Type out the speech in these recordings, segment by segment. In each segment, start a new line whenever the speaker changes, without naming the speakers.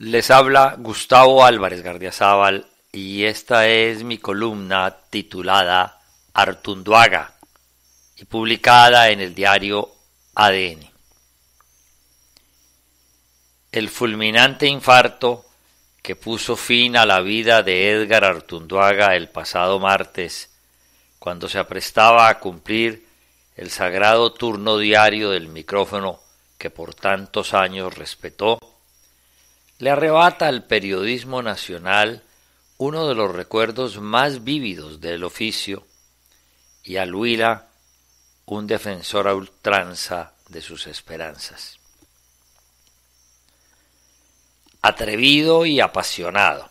Les habla Gustavo Álvarez Gardiazabal y esta es mi columna titulada Artunduaga y publicada en el diario ADN. El fulminante infarto que puso fin a la vida de Edgar Artunduaga el pasado martes, cuando se aprestaba a cumplir el sagrado turno diario del micrófono que por tantos años respetó, le arrebata al periodismo nacional uno de los recuerdos más vívidos del oficio y al Huila un defensor a ultranza de sus esperanzas. Atrevido y apasionado,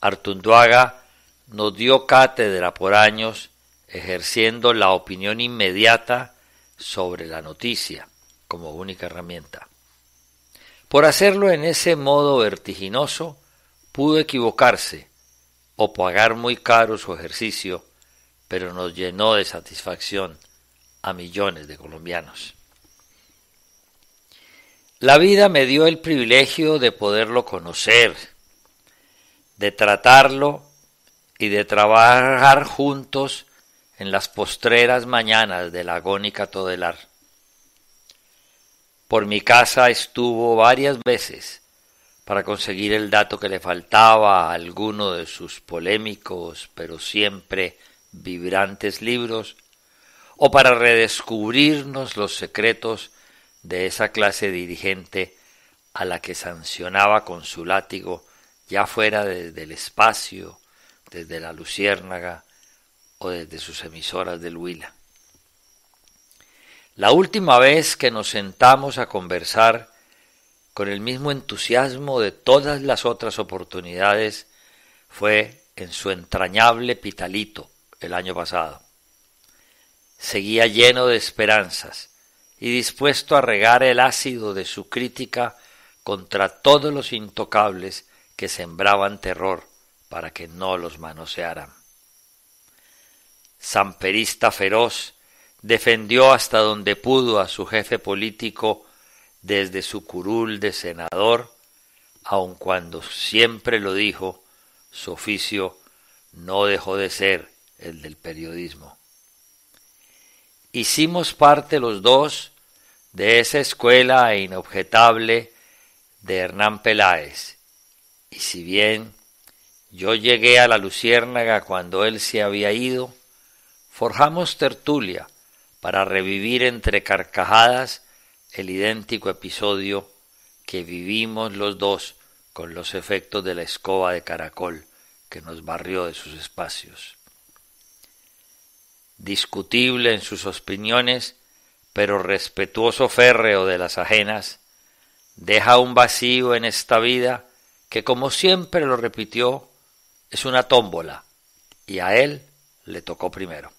Artunduaga nos dio cátedra por años ejerciendo la opinión inmediata sobre la noticia como única herramienta. Por hacerlo en ese modo vertiginoso, pudo equivocarse o pagar muy caro su ejercicio, pero nos llenó de satisfacción a millones de colombianos. La vida me dio el privilegio de poderlo conocer, de tratarlo y de trabajar juntos en las postreras mañanas de la agónica todelar por mi casa estuvo varias veces para conseguir el dato que le faltaba a alguno de sus polémicos pero siempre vibrantes libros, o para redescubrirnos los secretos de esa clase dirigente a la que sancionaba con su látigo, ya fuera desde el espacio, desde la luciérnaga o desde sus emisoras del Huila. La última vez que nos sentamos a conversar con el mismo entusiasmo de todas las otras oportunidades fue en su entrañable Pitalito el año pasado. Seguía lleno de esperanzas y dispuesto a regar el ácido de su crítica contra todos los intocables que sembraban terror para que no los manosearan. Samperista feroz defendió hasta donde pudo a su jefe político desde su curul de senador, aun cuando siempre lo dijo, su oficio no dejó de ser el del periodismo. Hicimos parte los dos de esa escuela inobjetable de Hernán Peláez, y si bien yo llegué a la Luciérnaga cuando él se había ido, forjamos tertulia, para revivir entre carcajadas el idéntico episodio que vivimos los dos con los efectos de la escoba de caracol que nos barrió de sus espacios. Discutible en sus opiniones, pero respetuoso férreo de las ajenas, deja un vacío en esta vida que, como siempre lo repitió, es una tómbola, y a él le tocó primero.